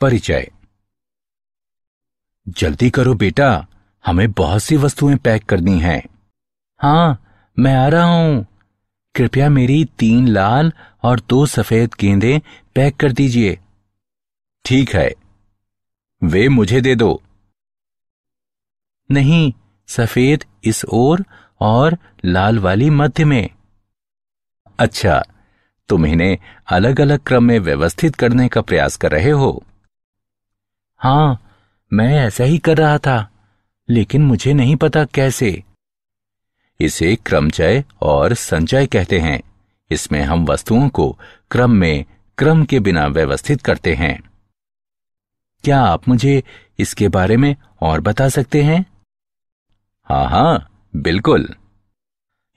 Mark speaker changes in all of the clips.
Speaker 1: परिचय जल्दी करो बेटा हमें बहुत सी वस्तुएं पैक करनी हैं। हाँ मैं आ रहा हूं कृपया मेरी तीन लाल और दो सफेद गेंदे पैक कर दीजिए ठीक है वे मुझे दे दो नहीं सफेद इस ओर और लाल वाली मध्य में अच्छा तुम इन्हें अलग अलग क्रम में व्यवस्थित करने का प्रयास कर रहे हो हाँ मैं ऐसा ही कर रहा था लेकिन मुझे नहीं पता कैसे इसे क्रमचय और संचय कहते हैं इसमें हम वस्तुओं को क्रम में क्रम के बिना व्यवस्थित करते हैं क्या आप मुझे इसके बारे में और बता सकते हैं हाँ हाँ बिल्कुल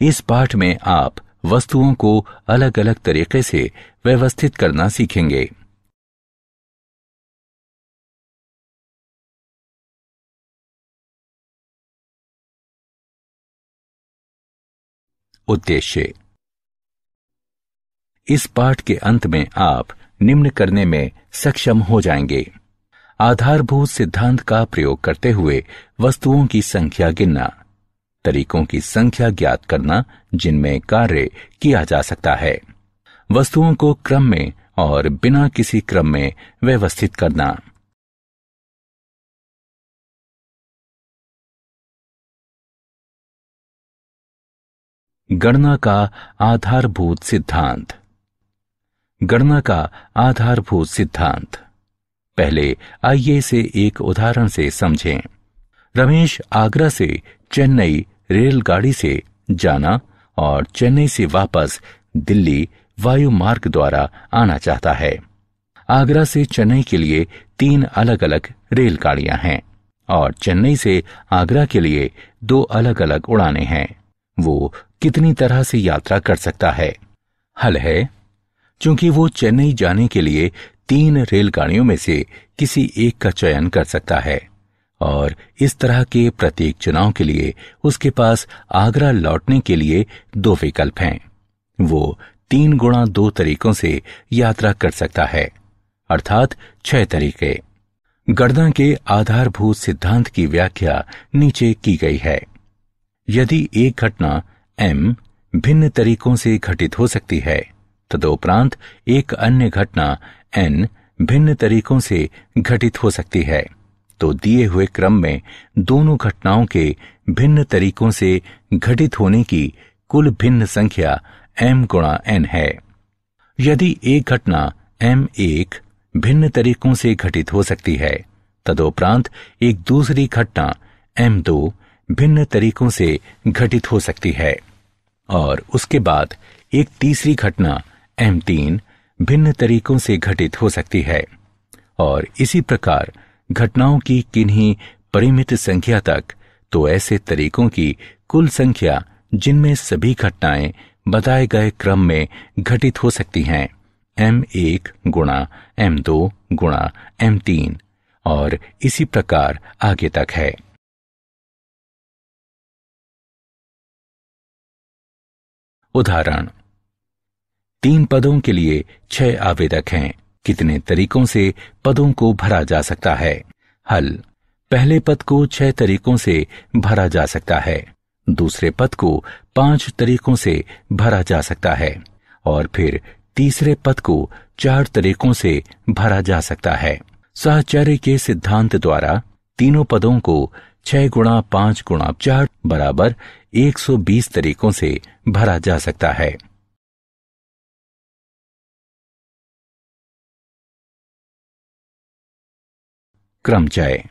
Speaker 1: इस पाठ में आप वस्तुओं को
Speaker 2: अलग अलग तरीके से व्यवस्थित करना सीखेंगे उद्देश्य इस पाठ के अंत में आप निम्न करने में सक्षम हो
Speaker 1: जाएंगे आधारभूत सिद्धांत का प्रयोग करते हुए वस्तुओं की संख्या गिनना तरीकों की संख्या ज्ञात करना जिनमें कार्य किया जा
Speaker 2: सकता है वस्तुओं को क्रम में और बिना किसी क्रम में व्यवस्थित करना गणना का आधारभूत
Speaker 1: सिद्धांत गणना का आधारभूत सिद्धांत पहले आइए इसे एक उदाहरण से समझें रमेश आगरा से चेन्नई रेलगाड़ी से जाना और चेन्नई से वापस दिल्ली वायु मार्ग द्वारा आना चाहता है आगरा से चेन्नई के लिए तीन अलग अलग रेलगाड़ियां हैं और चेन्नई से आगरा के लिए दो अलग अलग उड़ाने हैं वो कितनी तरह से यात्रा कर सकता है हल है क्योंकि वो चेन्नई जाने के लिए तीन रेलगाड़ियों में से किसी एक का चयन कर सकता है और इस तरह के प्रत्येक चुनाव के लिए उसके पास आगरा लौटने के लिए दो विकल्प हैं वो तीन गुणा दो तरीकों से यात्रा कर सकता है अर्थात छह तरीके गर्दा के आधारभूत सिद्धांत की व्याख्या नीचे की गई है यदि एक घटना एम भिन्न तरीकों से घटित हो सकती है तदोपरांत एक अन्य घटना एन भिन्न तरीकों से घटित हो सकती है तो दिए हुए क्रम में दोनों घटनाओं के भिन्न तरीकों से घटित होने की कुल भिन्न संख्या एम गुणा एन है यदि एक घटना एम एक भिन्न तरीकों से घटित हो सकती है तदोपरांत एक दूसरी घटना एम दो भिन्न तरीकों से घटित हो सकती है और उसके बाद एक तीसरी घटना एम तीन भिन्न तरीकों से घटित हो सकती है और इसी प्रकार घटनाओं की किन्हीं परिमित संख्या तक तो ऐसे तरीकों की कुल संख्या जिनमें सभी घटनाएं बताए गए क्रम में घटित हो सकती हैं एम एक गुणा एम दो गुणा
Speaker 2: एम तीन और इसी प्रकार आगे तक है उदाहरण तीन पदों के लिए छह आवेदक हैं कितने तरीकों से पदों
Speaker 1: को भरा जा सकता है हल पहले पद को छह तरीकों से भरा जा सकता है दूसरे पद को पांच तरीकों से भरा जा सकता है और फिर तीसरे पद को चार तरीकों से भरा जा सकता है सहचर्य के सिद्धांत द्वारा तीनों पदों को छह गुणा पांच गुणा
Speaker 2: चार बराबर 120 तरीकों से भरा जा सकता है क्रमचय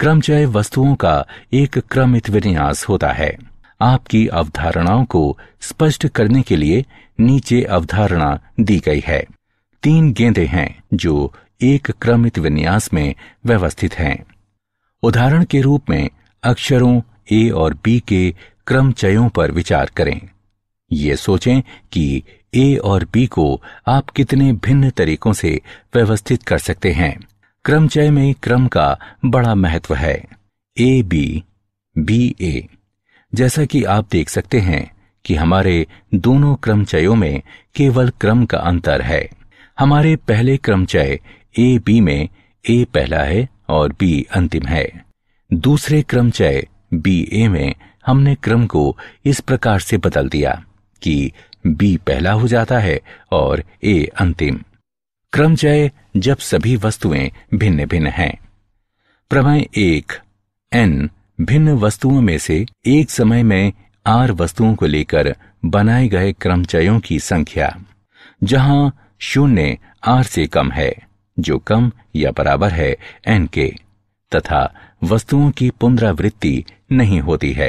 Speaker 2: क्रमचय वस्तुओं का एक
Speaker 1: क्रमित विन्यास होता है आपकी अवधारणाओं को स्पष्ट करने के लिए नीचे अवधारणा दी गई है तीन गेंदे हैं जो एक क्रमित विन्यास में व्यवस्थित हैं उदाहरण के रूप में अक्षरों ए और बी के क्रम चयों पर विचार करें ये सोचें कि ए और बी को आप कितने भिन्न तरीकों से व्यवस्थित कर सकते हैं क्रम चय में क्रम का बड़ा महत्व है ए बी बी ए जैसा कि आप देख सकते हैं कि हमारे दोनों क्रम चयों में केवल क्रम का अंतर है हमारे पहले क्रम चय ए बी में ए पहला है और बी अंतिम है दूसरे क्रम चय बी ए में हमने क्रम को इस प्रकार से बदल दिया कि बी पहला हो जाता है और ए अंतिम क्रम चय जब सभी वस्तुएं भिन्न भिन्न हैं प्रमेय एक एन भिन्न वस्तुओं में से एक समय में आर वस्तुओं को लेकर बनाए गए क्रमचयों की संख्या जहां शून्य आर से कम है जो कम या बराबर है एन के तथा वस्तुओं की पुनरावृत्ति नहीं होती है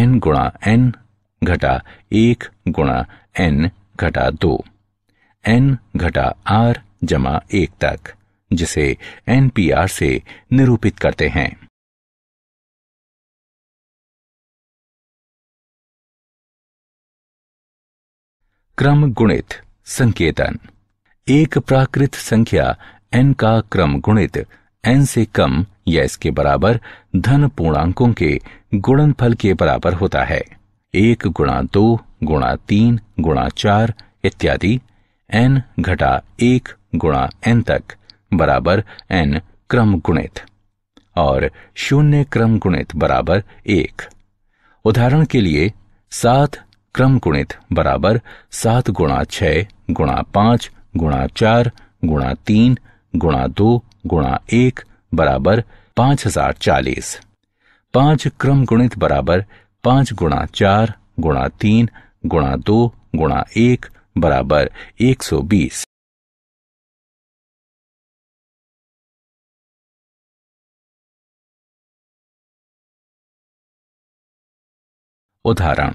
Speaker 1: एन गुणा एन घटा एक गुणा एन घटा दो एन घटा आर जमा एक तक
Speaker 2: जिसे एनपीआर से निरूपित करते हैं क्रम गुणित संकेतन एक प्राकृत संख्या
Speaker 1: एन का क्रम गुणित एन से कम या इसके बराबर धन पूर्णांकों के गुणनफल के बराबर होता है एक गुणा दो गुणा तीन गुणा चार इत्यादि एन घटा एक गुणा एन तक बराबर एन क्रम गुणित और शून्य क्रम गुणित बराबर एक उदाहरण के लिए सात क्रम गुणित बराबर सात गुणा छ गुणा पांच गुणा चार गुणा तीन गुणा दो गुणा एक बराबर पांच हजार चालीस पांच क्रम गुणित बराबर पांच गुणा चार गुणा तीन गुणा दो
Speaker 2: गुणा एक बराबर एक सौ बीस उदाहरण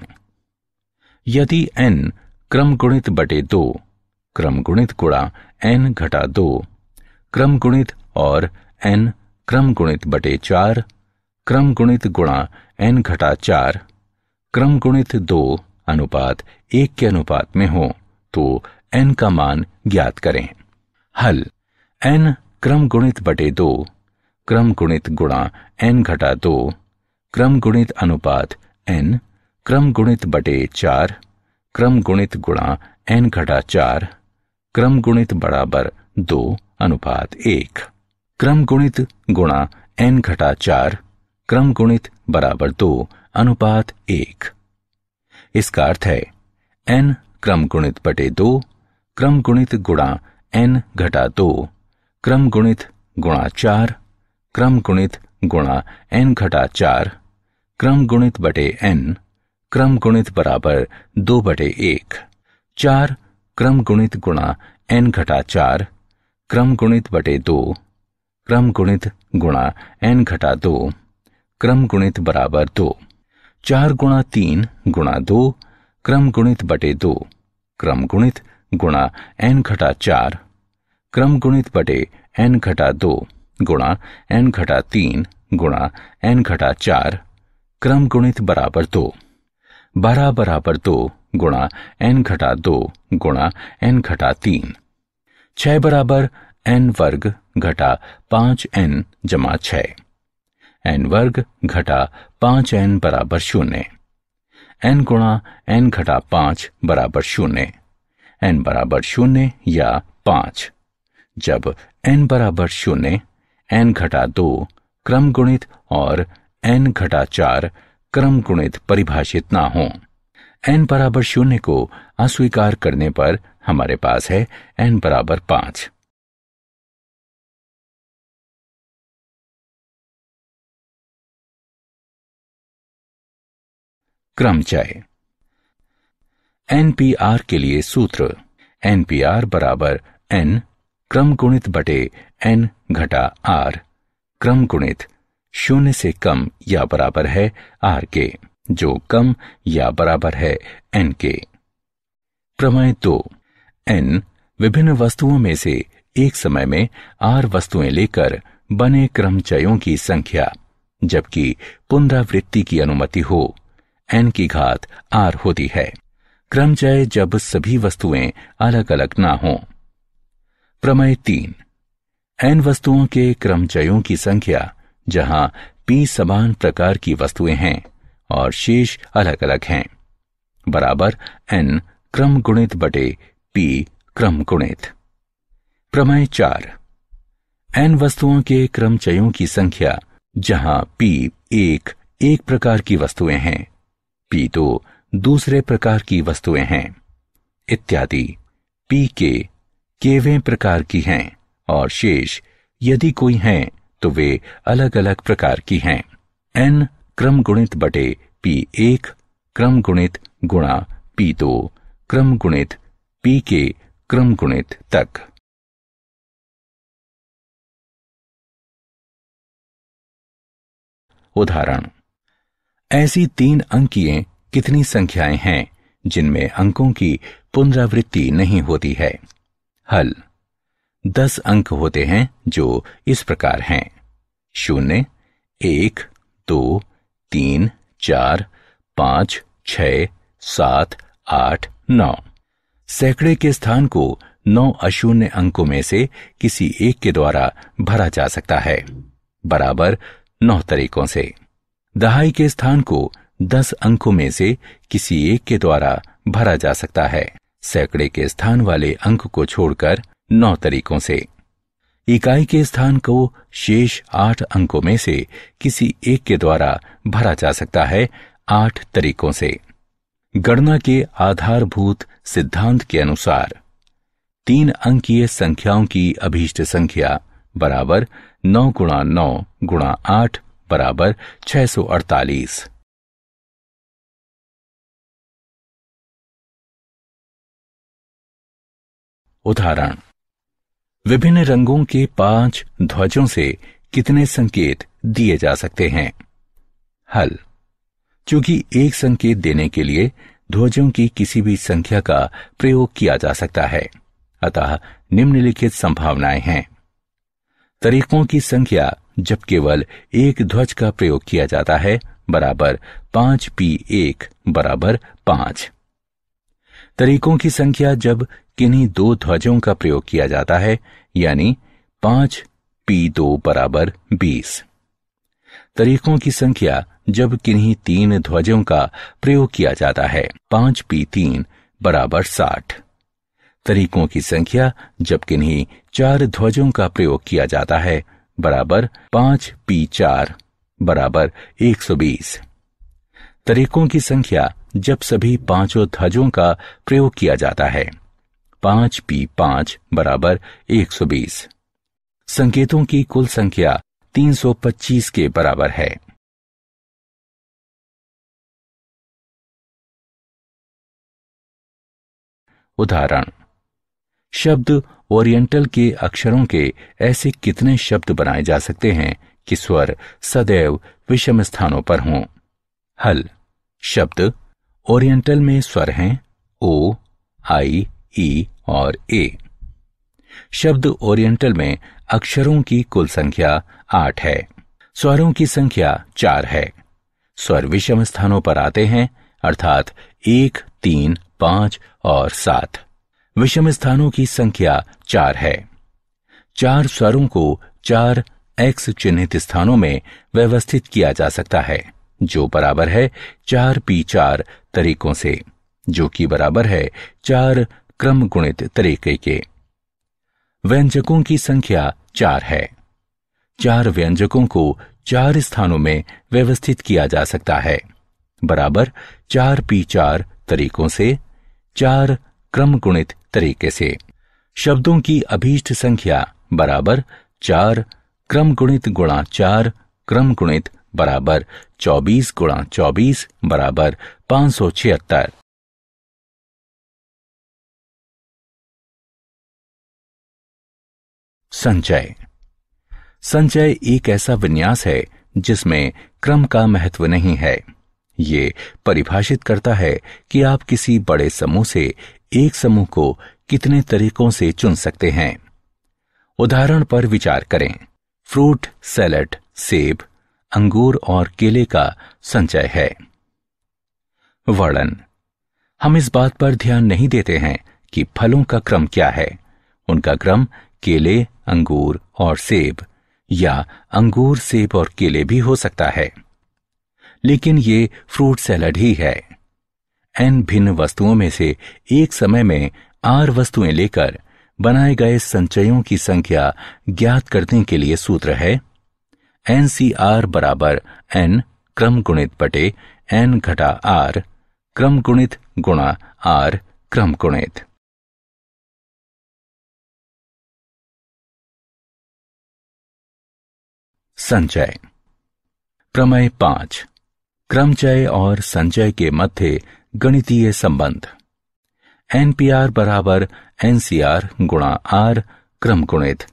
Speaker 2: यदि n
Speaker 1: क्रम गुणित बटे दो क्रम गुणित गुणा एन घटा दो क्रम गुणित और n क्रम गुणित बटे चार क्रम गुणित गुणा एन घटा चार क्रम गुणित दो अनुपात एक के अनुपात में हो तो एन का मान ज्ञात करें हल एन क्रम गुणित बटे दो क्रम गुणित गुणा एन घटा दो क्रम गुणित अनुपात एन क्रम गुणित बटे चार क्रम गुणित गुणा एन घटा चार क्रम गुणित बराबर दो अनुपात एक क्रम गुणित गुणा एन घटा चार क्रम गुणित बराबर दो अनुपात एक इसका अर्थ है एन क्रम गुणित बटे दो क्रम गुणित गुणा एन घटा दो क्रम गुणित गुणा चार क्रम गुणित गुणा एन घटा चार क्रम गुणित बटे एन क्रम गुणित बराबर दो बटे एक चार क्रम गुणित गुणा एन घटा चार क्रम गुणित बटे दो क्रम गुणित गुणा एन घटा दो क्रम गुणित बराबर दो चार गुणा तीन गुणा दो क्रम गुणित बटे दो क्रम गुणित गुणा एन घटा चार क्रम गुणित बटे एन घटा दो गुणा एन घटा तीन गुणा एन घटा चार क्रम गुणित बराबर दो बारह बराबर दो गुणा एन घटा दो गुणा एन घटा तीन छह बराबर एन वर्ग घटा पांच एन जमा छ एन वर्ग घटा पांच एन बराबर शून्य एन गुणा एन घटा पांच बराबर शून्य एन बराबर शून्य या पांच जब एन बराबर शून्य एन घटा दो क्रम गुणित और एन घटा चार क्रम गुणित परिभाषित ना हो एन बराबर शून्य को
Speaker 2: अस्वीकार करने पर हमारे पास है एन बराबर पांच क्रम चाहे एनपीआर
Speaker 1: के लिए सूत्र एनपीआर बराबर एन क्रम गुणित बटे एन घटा आर क्रम गुणित शून्य से कम या बराबर है आर के जो कम या बराबर है एन के प्रमेय दो एन विभिन्न वस्तुओं में से एक समय में आर वस्तुएं लेकर बने क्रमचयों की संख्या जबकि पुनरावृत्ति की अनुमति हो एन की घात आर होती है क्रमचय जब सभी वस्तुएं अलग अलग ना हों प्रमेय तीन एन वस्तुओं के क्रमचयों की संख्या जहां पी समान प्रकार की वस्तुएं हैं और शेष अलग अलग हैं बराबर एन क्रम गुणित बटे पी क्रम गुणित प्रमेय चार एन वस्तुओं के क्रमचयों की संख्या जहां पी एक एक प्रकार की वस्तुएं हैं पी दो तो दूसरे प्रकार की वस्तुएं हैं इत्यादि पी के केवे प्रकार की हैं और शेष यदि कोई हैं तो वे अलग अलग प्रकार की हैं एन क्रम गुणित बटे पी एक क्रम गुणित गुणा पी दो क्रम
Speaker 2: गुणित पी के क्रम गुणित तक उदाहरण ऐसी तीन अंकीय कितनी संख्याएं हैं जिनमें अंकों की
Speaker 1: पुनरावृत्ति नहीं होती है हल दस अंक होते हैं जो इस प्रकार हैं शून्य एक दो तीन चार पांच छ सात आठ नौ सैकड़े के स्थान को नौ अशून्य अंकों में से किसी एक के द्वारा भरा जा सकता है बराबर नौ तरीकों से दहाई के स्थान को दस अंकों में से किसी एक के द्वारा भरा जा सकता है सैकड़े के स्थान वाले अंक को छोड़कर नौ तरीकों से इकाई के स्थान को शेष आठ अंकों में से किसी एक के द्वारा भरा जा सकता है आठ तरीकों से गणना के आधारभूत सिद्धांत के अनुसार तीन अंकीय संख्याओं की अभीष्ट संख्या
Speaker 2: बराबर नौ गुणा नौ गुणा आठ बराबर 648 उदाहरण विभिन्न रंगों के
Speaker 1: पांच ध्वजों से कितने संकेत दिए जा सकते हैं हल चूंकि एक संकेत देने के लिए ध्वजों की किसी भी संख्या का प्रयोग किया जा सकता है अतः निम्नलिखित संभावनाएं हैं तरीकों की संख्या जब केवल एक ध्वज का प्रयोग किया जाता है बराबर पांच पी एक बराबर पांच तरीकों की संख्या जब किन्हीं दो ध्वजों का प्रयोग किया जाता है यानी पांच पी दो बराबर बीस तरीकों की संख्या जब किन्हीं तीन ध्वजों का प्रयोग किया जाता है पांच पी तीन बराबर साठ तरीकों की संख्या जब किन्हीं चार ध्वजों का प्रयोग किया जाता है बराबर पांच पी चार बराबर एक सौ बीस तरीकों की संख्या जब सभी पांचों ध्वजों का प्रयोग किया जाता है पांच पी पांच बराबर एक सौ बीस
Speaker 2: संकेतों की कुल संख्या तीन सौ पच्चीस के बराबर है उदाहरण शब्द ओरिएंटल के अक्षरों के ऐसे
Speaker 1: कितने शब्द बनाए जा सकते हैं कि स्वर सदैव विषम स्थानों पर हों हल शब्द ओरिएंटल में स्वर हैं ओ आई ई और ए शब्द ओरिएंटल में अक्षरों की कुल संख्या आठ है स्वरों की संख्या चार है स्वर विषम स्थानों पर आते हैं अर्थात एक तीन पांच और सात विषम स्थानों की संख्या चार है चार स्वरों को चार एक्स चिन्हित स्थानों में व्यवस्थित किया जा सकता है जो बराबर है चार पी चार तरीकों से जो कि बराबर है चार क्रम गुणित तरीके के व्यंजकों की संख्या चार है चार व्यंजकों को चार स्थानों में व्यवस्थित किया जा सकता है बराबर चार पी चार तरीकों से चार क्रम गुणित तरीके से शब्दों की अभीष्ट संख्या बराबर चार क्रम गुणित गुणा चार क्रम गुणित बराबर चौबीस
Speaker 2: गुणा चौबीस बराबर पांच सौ छिहत्तर संचय संचय एक ऐसा विन्यास है जिसमें क्रम का महत्व
Speaker 1: नहीं है ये परिभाषित करता है कि आप किसी बड़े समूह से एक समूह को कितने तरीकों से चुन सकते हैं उदाहरण पर विचार करें फ्रूट सैलड सेब अंगूर और केले का संचय है वर्णन हम इस बात पर ध्यान नहीं देते हैं कि फलों का क्रम क्या है उनका क्रम केले अंगूर और सेब या अंगूर सेब और केले भी हो सकता है लेकिन ये फ्रूट सैलड ही है एन भिन्न वस्तुओं में से एक समय में आर वस्तुएं लेकर बनाए गए संचयों की संख्या ज्ञात करने के लिए सूत्र है एन सी आर बराबर एन क्रम गुणित
Speaker 2: बटे एन घटा आर क्रम गुणित गुणा आर क्रम गुणित संचय प्रमेय पांच
Speaker 1: क्रमचय और संचय के मध्य गणितीय संबंध एनपीआर बराबर एनसीआर गुणा आर क्रम गुणित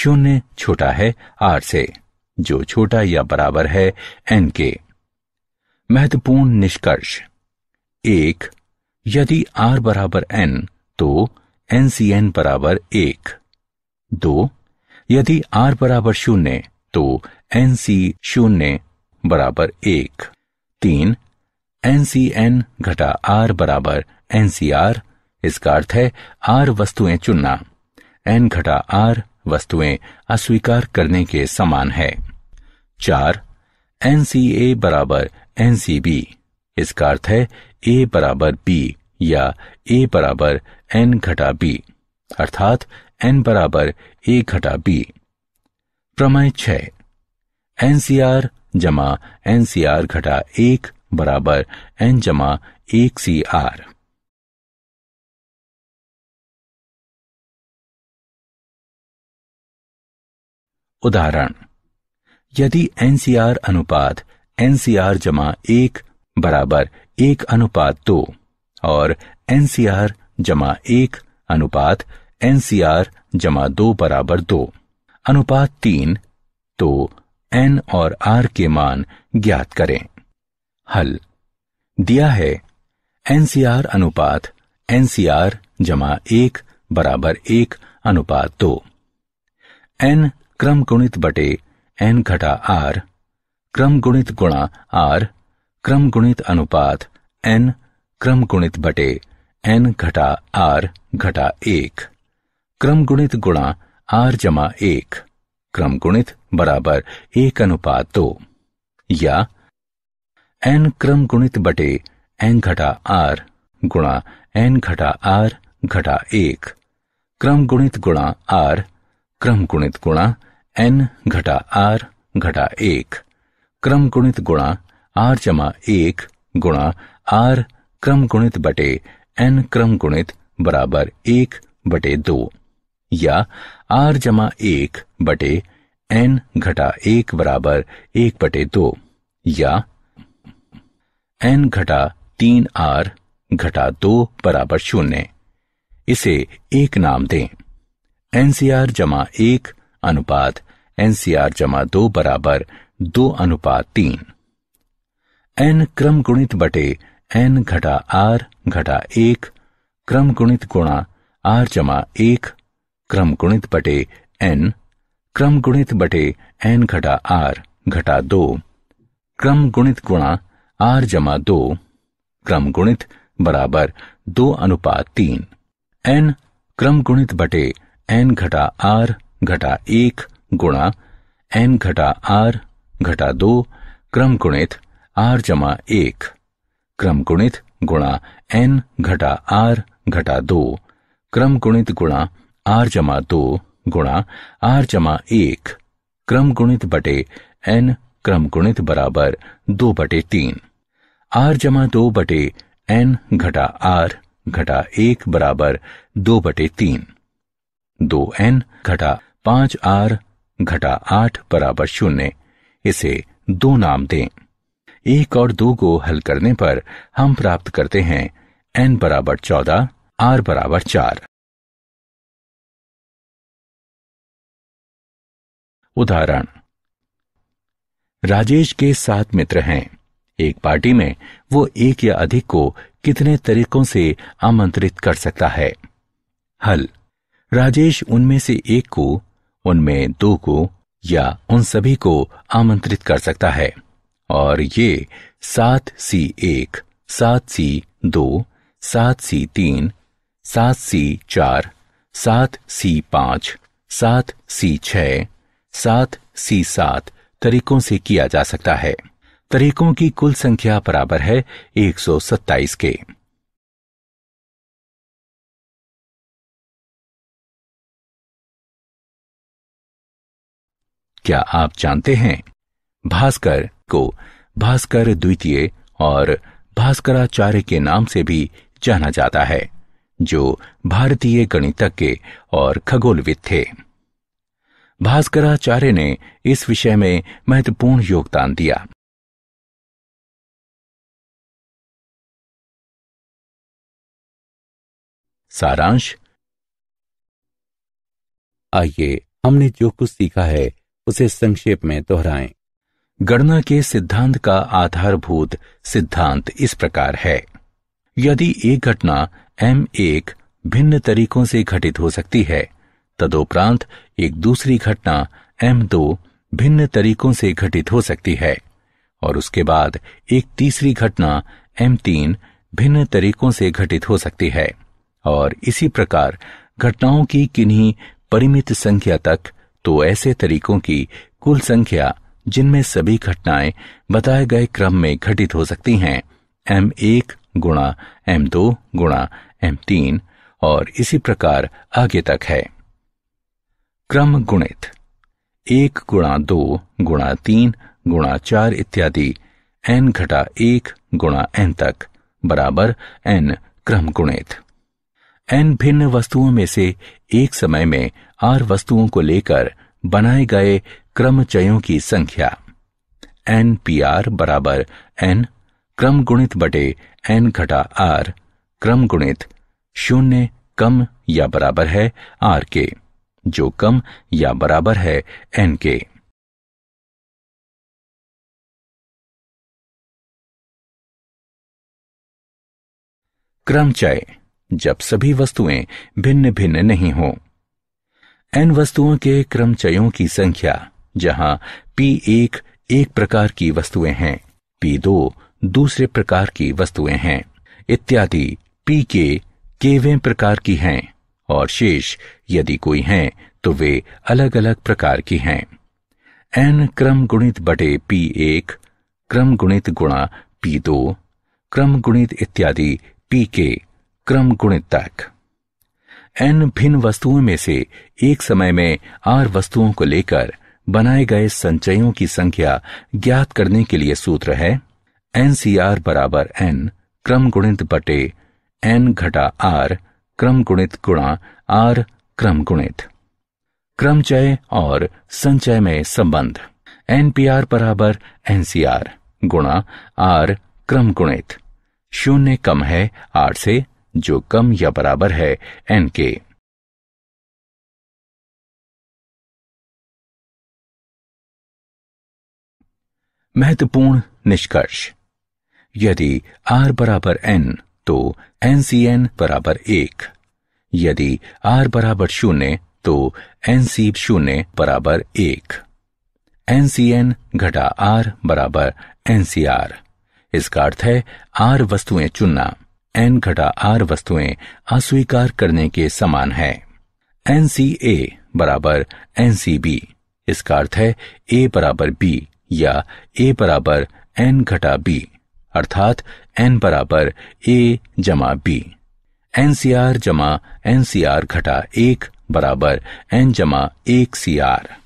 Speaker 1: शून्य छोटा है आर से जो छोटा या बराबर है एन के महत्वपूर्ण निष्कर्ष एक यदि आर बराबर एन तो एन सी एन बराबर एक दो यदि आर बराबर शून्य तो एन सी शून्य बराबर एक तीन एन सी एन घटा आर बराबर एन सी आर इसका अर्थ है आर वस्तुएं चुनना एन घटा आर वस्तुएं अस्वीकार करने के समान है चार एन सी ए बराबर एन सी बी इसका अर्थ है ए बराबर बी या ए बराबर एन घटा बी अर्थात एन बराबर ए घटा बी प्रमय छ एनसीआर जमा एन सी आर घटा
Speaker 2: एक बराबर एन जमा एक सी आर उदाहरण यदि एन सी आर अनुपात एन सी आर जमा
Speaker 1: एक बराबर एक अनुपात दो और एन सी आर जमा एक अनुपात एन सी आर जमा दो बराबर दो अनुपात तीन तो एन और आर के मान ज्ञात करें हल दिया है एनसीआर अनुपात एनसीआर जमा एक बराबर एक अनुपात दो एन क्रम गुणित बटे एन घटा आर क्रम गुणित गुणा आर क्रम गुणित अनुपात एन क्रम गुणित बटे एन घटा आर घटा एक क्रम गुणित गुणा आर जमा एक क्रम गुणित बराबर एक अनुपात दो या एन क्रम गुणित बटे एन घटा आर गुणा एन घटा आर घटा एक क्रम गुणित गुणा आर क्रम गुणित गुणा एन घटा आर घटा एक क्रम गुणित गुणा आर जमा एक गुणा आर क्रम गुणित बटे एन क्रम गुणित बराबर एक बटे दो या आर जमा एक बटे एन घटा एक बराबर एक बटे दो या एन घटा तीन आर घटा दो बराबर शून्य इसे एक नाम दें एनसीआर जमा एक अनुपात एनसीआर जमा दो बराबर दो अनुपात तीन एन क्रम गुणित बटे एन घटा आर घटा एक क्रम गुणित गुणा आर जमा एक क्रम गुणित बटे एन क्रम गुणित बटे एन घटा आर घटा दो क्रम गुणित गुणा आर जमा दो क्रम गुणित बराबर दो अनुपात तीन एन क्रम गुणित बटे एन घटा आर घटा एक गुणा एन घटा आर घटा दो क्रम गुणित आर जमा एक क्रम गुणित गुणा एन घटा आर घटा दो क्रम गुणित गुणा आर जमा दो गुणा आर जमा एक क्रम गुणित बटे एन क्रम गुणित बराबर दो बटे तीन आर जमा दो बटे एन घटा आर घटा एक बराबर दो बटे तीन दो एन घटा पांच आर घटा आठ बराबर शून्य इसे दो नाम दें एक और
Speaker 2: दो को हल करने पर हम प्राप्त करते हैं एन बराबर चौदह आर बराबर चार उदाहरण राजेश के सात मित्र हैं
Speaker 1: एक पार्टी में वो एक या अधिक को कितने तरीकों से आमंत्रित कर सकता है हल राजेश उनमें से एक को उनमें दो को या उन सभी को आमंत्रित कर सकता है और ये सात सी एक सात सी दो सात सी तीन सात सी चार सात सी पांच सात सी छह सात सी सात तरीकों से किया जा सकता है तरीकों की कुल
Speaker 2: संख्या बराबर है 127 के क्या आप जानते हैं भास्कर को भास्कर
Speaker 1: द्वितीय और भास्कराचार्य के नाम से भी जाना जाता है जो भारतीय गणितज्ञ और खगोलविद थे भास्कराचार्य
Speaker 2: ने इस विषय में महत्वपूर्ण योगदान दिया सारांश आइए हमने जो कुछ सीखा
Speaker 1: है उसे संक्षेप में दोहराएं। गणना के सिद्धांत का आधारभूत सिद्धांत इस प्रकार है यदि एक घटना एम एक भिन्न तरीकों से घटित हो सकती है तदोपरांत एक दूसरी घटना एम दो भिन्न तरीकों से घटित हो सकती है और उसके बाद एक तीसरी घटना एम तीन भिन्न तरीकों से घटित हो सकती है और इसी प्रकार घटनाओं की किन्हीं परिमित संख्या तक तो ऐसे तरीकों की कुल संख्या जिनमें सभी घटनाएं बताए गए क्रम में घटित हो सकती हैं एम एक गुणा एम दो गुणा एम तीन और इसी प्रकार आगे तक है क्रम गुणित एक गुणा दो गुणा तीन गुणा चार इत्यादि एन घटा एक गुणा एन तक बराबर एन क्रम गुणित एन भिन्न वस्तुओं में से एक समय में आर वस्तुओं को लेकर बनाए गए क्रम चयों की संख्या एन पी आर बराबर एन क्रम गुणित बटे एन घटा आर क्रम गुणित शून्य
Speaker 2: कम या बराबर है आर के जो कम या बराबर है एन के क्रमचय जब सभी
Speaker 1: वस्तुएं भिन्न भिन्न नहीं हों एन वस्तुओं के क्रमचयों की संख्या जहां पी एक एक प्रकार की वस्तुएं हैं पी दो दूसरे प्रकार की वस्तुएं हैं इत्यादि पी के केवें प्रकार की हैं और शेष यदि कोई हैं तो वे अलग अलग प्रकार की हैं एन क्रम गुणित बटे पी एक क्रम गुणित गुणा पी दो क्रम गुणित इत्यादि पी के क्रम गुणित तक एन भिन्न वस्तुओं में से एक समय में आर वस्तुओं को लेकर बनाए गए संचयों की संख्या ज्ञात करने के लिए सूत्र है एन सी आर बराबर एन क्रम गुणित बटे एन घटा आर क्रम गुणित गुणा आर क्रम गुणित क्रमचय और संचय में संबंध एनपीआर बराबर एनसीआर गुणा आर
Speaker 2: क्रम गुणित शून्य कम है आर से जो कम या बराबर है एन के महत्वपूर्ण निष्कर्ष
Speaker 1: यदि आर बराबर एन तो एन सी एन बराबर एक यदि आर बराबर शून्य तो एन सी शून्य बराबर एक एन सी एन घटा आर बराबर एन सी आर इसका अर्थ है आर वस्तुएं चुनना एन घटा आर वस्तुएं अस्वीकार करने के समान है एन सी ए बराबर एन सी बी इसका अर्थ है ए बराबर बी या ए बराबर एन घटा बी अर्थात एन बराबर ए जमा बी एन सी आर जमा
Speaker 2: एन सी आर घटा एक बराबर एन जमा एक सी आर